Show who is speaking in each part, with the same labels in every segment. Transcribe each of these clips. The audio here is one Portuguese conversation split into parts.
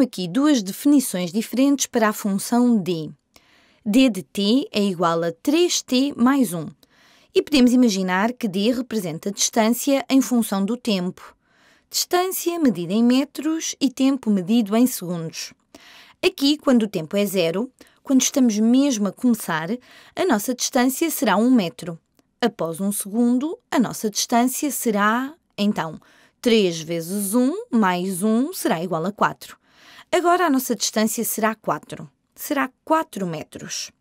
Speaker 1: tenho aqui duas definições diferentes para a função d. d de t é igual a 3t mais 1. E podemos imaginar que d representa a distância em função do tempo. Distância medida em metros e tempo medido em segundos. Aqui, quando o tempo é zero, quando estamos mesmo a começar, a nossa distância será 1 um metro. Após um segundo, a nossa distância será, então, 3 vezes 1 mais 1 será igual a 4. Agora a nossa distância será 4. Será 4 metros.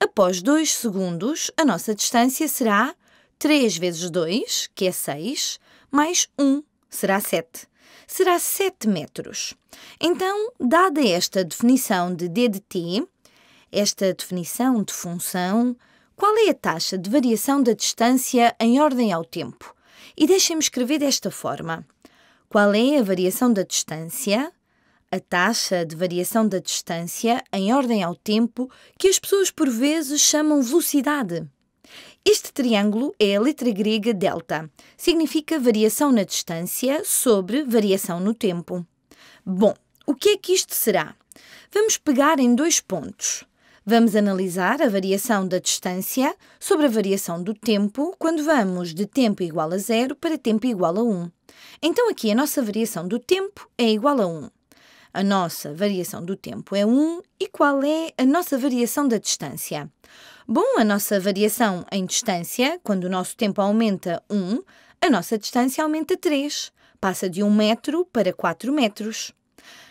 Speaker 1: Após 2 segundos, a nossa distância será 3 vezes 2, que é 6, mais 1, será 7. Será 7 metros. Então, dada esta definição de D de t, esta definição de função, qual é a taxa de variação da distância em ordem ao tempo? E deixem-me escrever desta forma. Qual é a variação da distância a taxa de variação da distância em ordem ao tempo que as pessoas por vezes chamam velocidade. Este triângulo é a letra grega delta. Significa variação na distância sobre variação no tempo. Bom, o que é que isto será? Vamos pegar em dois pontos. Vamos analisar a variação da distância sobre a variação do tempo quando vamos de tempo igual a zero para tempo igual a 1. Então aqui a nossa variação do tempo é igual a 1. A nossa variação do tempo é 1 e qual é a nossa variação da distância? Bom, a nossa variação em distância, quando o nosso tempo aumenta 1, a nossa distância aumenta 3, passa de 1 metro para 4 metros.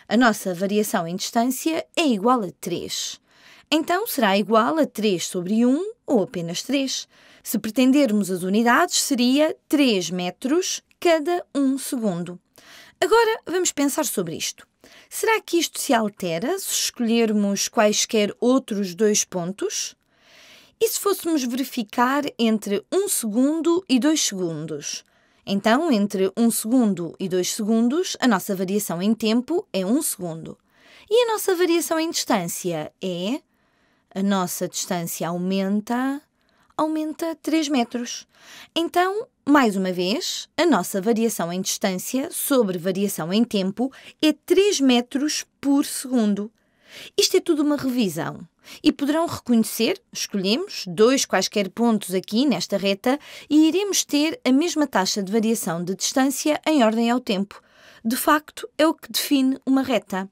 Speaker 1: A nossa variação em distância é igual a 3. Então será igual a 3 sobre 1 ou apenas 3. Se pretendermos as unidades, seria 3 metros cada 1 segundo. Agora vamos pensar sobre isto. Será que isto se altera se escolhermos quaisquer outros dois pontos? E se fôssemos verificar entre 1 um segundo e 2 segundos? Então, entre 1 um segundo e 2 segundos, a nossa variação em tempo é 1 um segundo. E a nossa variação em distância é. A nossa distância aumenta aumenta 3 metros. Então, mais uma vez, a nossa variação em distância sobre variação em tempo é 3 metros por segundo. Isto é tudo uma revisão. E poderão reconhecer, escolhemos dois quaisquer pontos aqui nesta reta e iremos ter a mesma taxa de variação de distância em ordem ao tempo. De facto, é o que define uma reta.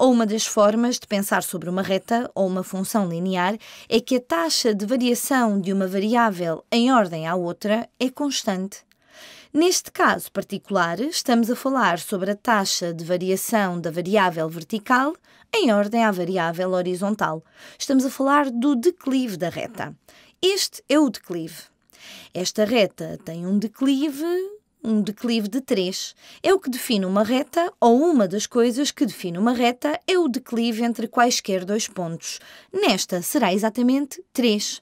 Speaker 1: Ou uma das formas de pensar sobre uma reta ou uma função linear é que a taxa de variação de uma variável em ordem à outra é constante. Neste caso particular, estamos a falar sobre a taxa de variação da variável vertical em ordem à variável horizontal. Estamos a falar do declive da reta. Este é o declive. Esta reta tem um declive um declive de 3. É o que define uma reta, ou uma das coisas que define uma reta é o declive entre quaisquer dois pontos. Nesta será exatamente 3.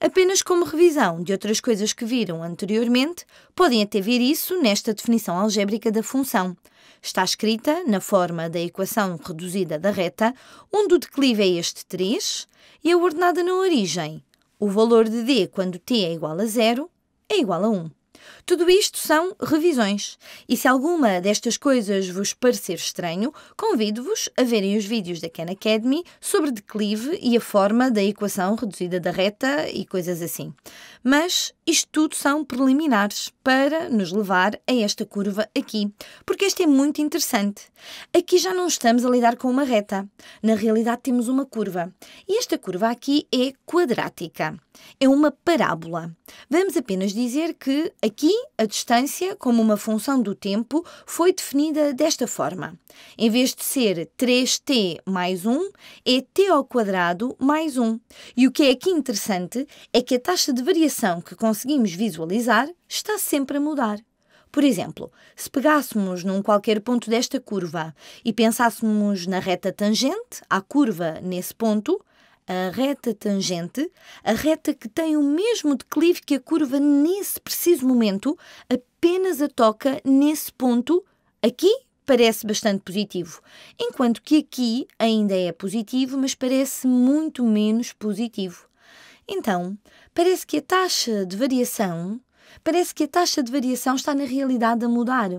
Speaker 1: Apenas como revisão de outras coisas que viram anteriormente, podem até ver isso nesta definição algébrica da função. Está escrita na forma da equação reduzida da reta, onde o declive é este 3 e a é ordenada na origem. O valor de d quando t é igual a zero é igual a 1. Tudo isto são revisões. E se alguma destas coisas vos parecer estranho, convido-vos a verem os vídeos da Khan Academy sobre declive e a forma da equação reduzida da reta e coisas assim. Mas isto tudo são preliminares para nos levar a esta curva aqui, porque esta é muito interessante. Aqui já não estamos a lidar com uma reta. Na realidade temos uma curva. E esta curva aqui é quadrática. É uma parábola. Vamos apenas dizer que aqui a distância, como uma função do tempo, foi definida desta forma. Em vez de ser 3t mais 1, é t ao quadrado mais 1. E o que é aqui interessante é que a taxa de variação que conseguimos visualizar está sempre a mudar. Por exemplo, se pegássemos num qualquer ponto desta curva e pensássemos na reta tangente à curva nesse ponto, a reta tangente, a reta que tem o mesmo declive que a curva nesse preciso momento, apenas a toca nesse ponto aqui parece bastante positivo, enquanto que aqui ainda é positivo, mas parece muito menos positivo. Então, parece que a taxa de variação, parece que a taxa de variação está na realidade a mudar.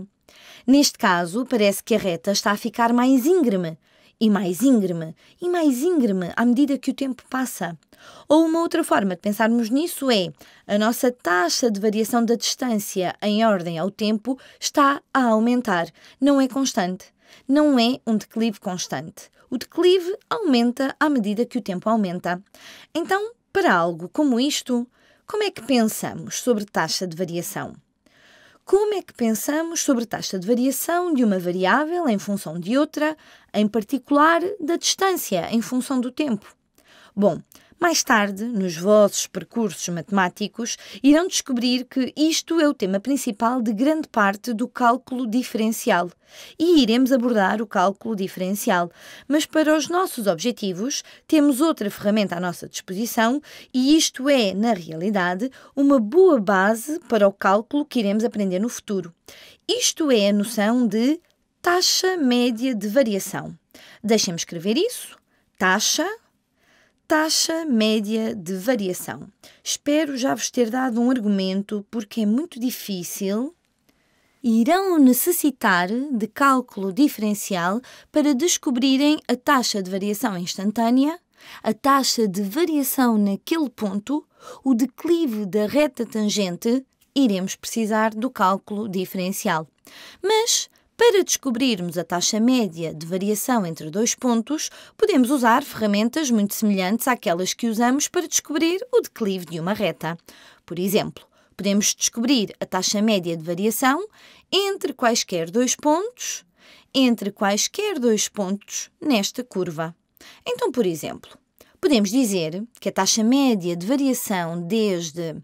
Speaker 1: Neste caso, parece que a reta está a ficar mais íngreme, e mais íngreme e mais íngreme à medida que o tempo passa. Ou uma outra forma de pensarmos nisso é a nossa taxa de variação da distância em ordem ao tempo está a aumentar, não é constante. Não é um declive constante. O declive aumenta à medida que o tempo aumenta. Então, para algo como isto, como é que pensamos sobre taxa de variação? Como é que pensamos sobre taxa de variação de uma variável em função de outra, em particular da distância em função do tempo? Bom, mais tarde, nos vossos percursos matemáticos, irão descobrir que isto é o tema principal de grande parte do cálculo diferencial. E iremos abordar o cálculo diferencial. Mas para os nossos objetivos, temos outra ferramenta à nossa disposição, e isto é, na realidade, uma boa base para o cálculo que iremos aprender no futuro. Isto é a noção de taxa média de variação. Deixem-me escrever isso. Taxa Taxa média de variação. Espero já vos ter dado um argumento porque é muito difícil. Irão necessitar de cálculo diferencial para descobrirem a taxa de variação instantânea, a taxa de variação naquele ponto, o declive da reta tangente. Iremos precisar do cálculo diferencial. Mas para descobrirmos a taxa média de variação entre dois pontos, podemos usar ferramentas muito semelhantes àquelas que usamos para descobrir o declive de uma reta. Por exemplo, podemos descobrir a taxa média de variação entre quaisquer dois pontos, entre quaisquer dois pontos nesta curva. Então, por exemplo, podemos dizer que a taxa média de variação desde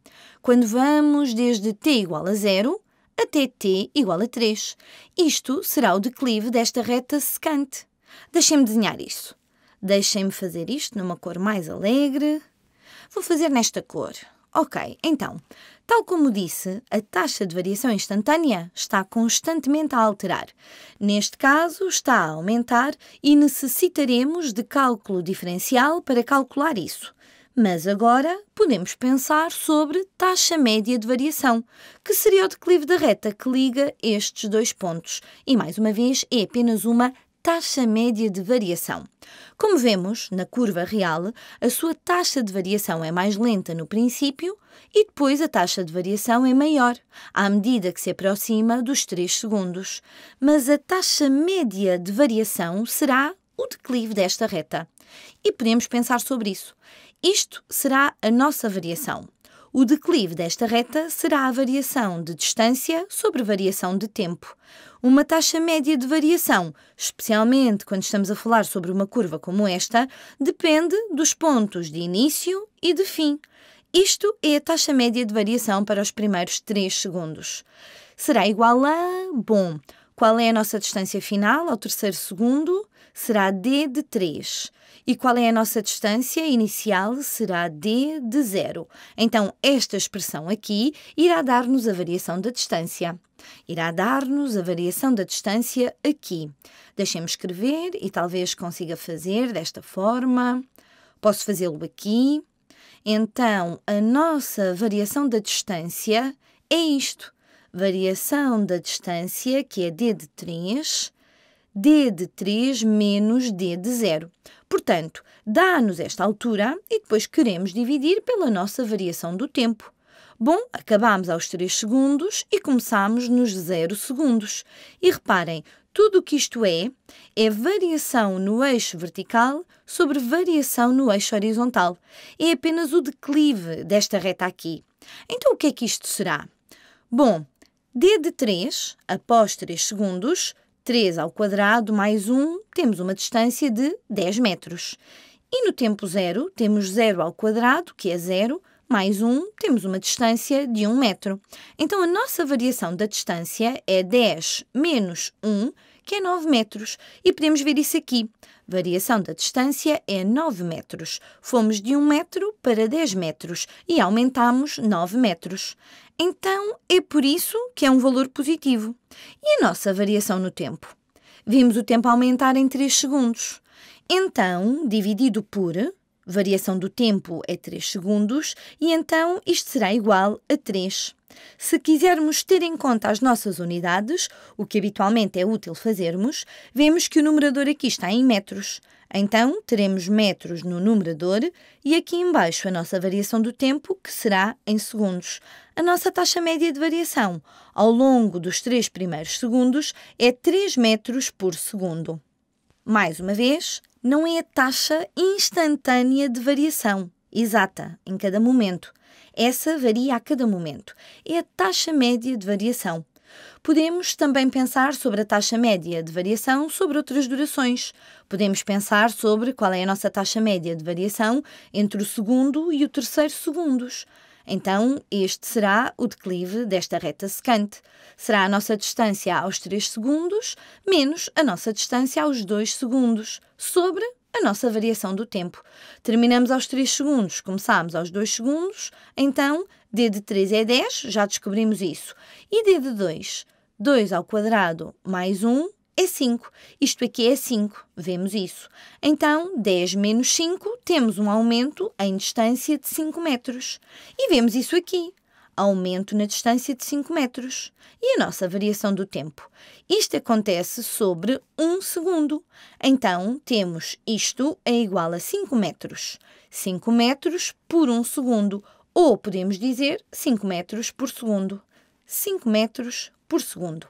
Speaker 1: quando vamos desde t igual a zero até t igual a 3. Isto será o declive desta reta secante. Deixem-me desenhar isso. Deixem-me fazer isto numa cor mais alegre. Vou fazer nesta cor. Ok, então, tal como disse, a taxa de variação instantânea está constantemente a alterar. Neste caso, está a aumentar e necessitaremos de cálculo diferencial para calcular isso. Mas agora podemos pensar sobre taxa média de variação, que seria o declive da reta que liga estes dois pontos. E mais uma vez, é apenas uma taxa média de variação. Como vemos, na curva real, a sua taxa de variação é mais lenta no princípio e depois a taxa de variação é maior, à medida que se aproxima dos 3 segundos. Mas a taxa média de variação será o declive desta reta. E podemos pensar sobre isso. Isto será a nossa variação. O declive desta reta será a variação de distância sobre variação de tempo. Uma taxa média de variação, especialmente quando estamos a falar sobre uma curva como esta, depende dos pontos de início e de fim. Isto é a taxa média de variação para os primeiros 3 segundos. Será igual a. Bom, qual é a nossa distância final ao terceiro segundo? Será D de 3. E qual é a nossa distância inicial? Será D de 0. Então, esta expressão aqui irá dar-nos a variação da distância. Irá dar-nos a variação da distância aqui. Deixem-me escrever e talvez consiga fazer desta forma. Posso fazê-lo aqui. Então, a nossa variação da distância é isto variação da distância, que é D de 3, D de 3 menos D de 0. Portanto, dá-nos esta altura e depois queremos dividir pela nossa variação do tempo. Bom, acabámos aos 3 segundos e começámos nos 0 segundos. E reparem, tudo o que isto é, é variação no eixo vertical sobre variação no eixo horizontal. É apenas o declive desta reta aqui. Então, o que é que isto será? Bom, D de 3, após 3 segundos, 3 ao quadrado mais 1, temos uma distância de 10 metros. E no tempo zero, temos 0 ao quadrado, que é 0, mais 1, temos uma distância de 1 metro. Então, a nossa variação da distância é 10 menos 1, que é 9 metros. E podemos ver isso aqui. Variação da distância é 9 metros. Fomos de 1 metro para 10 metros e aumentamos 9 metros. Então é por isso que é um valor positivo. E a nossa variação no tempo? Vimos o tempo aumentar em 3 segundos. Então, dividido por Variação do tempo é 3 segundos e então isto será igual a 3. Se quisermos ter em conta as nossas unidades, o que habitualmente é útil fazermos, vemos que o numerador aqui está em metros. Então, teremos metros no numerador e aqui embaixo a nossa variação do tempo, que será em segundos. A nossa taxa média de variação, ao longo dos três primeiros segundos, é 3 metros por segundo. Mais uma vez, não é a taxa instantânea de variação, exata, em cada momento. Essa varia a cada momento. É a taxa média de variação. Podemos também pensar sobre a taxa média de variação sobre outras durações. Podemos pensar sobre qual é a nossa taxa média de variação entre o segundo e o terceiro segundos. Então, este será o declive desta reta secante. Será a nossa distância aos 3 segundos menos a nossa distância aos 2 segundos, sobre a nossa variação do tempo. Terminamos aos 3 segundos, começámos aos 2 segundos, então D de 3 é 10, já descobrimos isso. E D de 2? 2 ao quadrado mais 1 é 5. Isto aqui é 5, é vemos isso. Então, 10 menos 5, temos um aumento em distância de 5 metros. E vemos isso aqui, aumento na distância de 5 metros. E a nossa variação do tempo? Isto acontece sobre 1 segundo. Então, temos isto é igual a 5 metros. 5 metros por 1 segundo, ou podemos dizer 5 metros por segundo. 5 metros por segundo.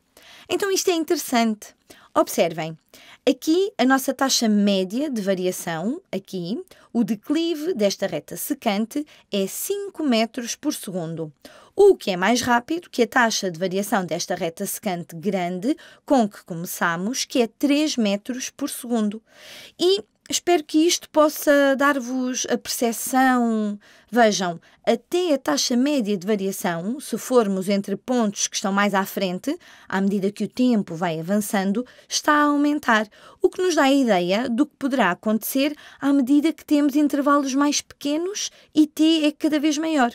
Speaker 1: Então, isto é interessante. Observem, aqui a nossa taxa média de variação, aqui, o declive desta reta secante é 5 metros por segundo, o que é mais rápido que a taxa de variação desta reta secante grande com que começamos, que é 3 metros por segundo. E Espero que isto possa dar-vos a percepção. Vejam, até a taxa média de variação, se formos entre pontos que estão mais à frente, à medida que o tempo vai avançando, está a aumentar, o que nos dá a ideia do que poderá acontecer à medida que temos intervalos mais pequenos e t é cada vez maior.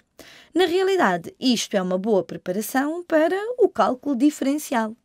Speaker 1: Na realidade, isto é uma boa preparação para o cálculo diferencial.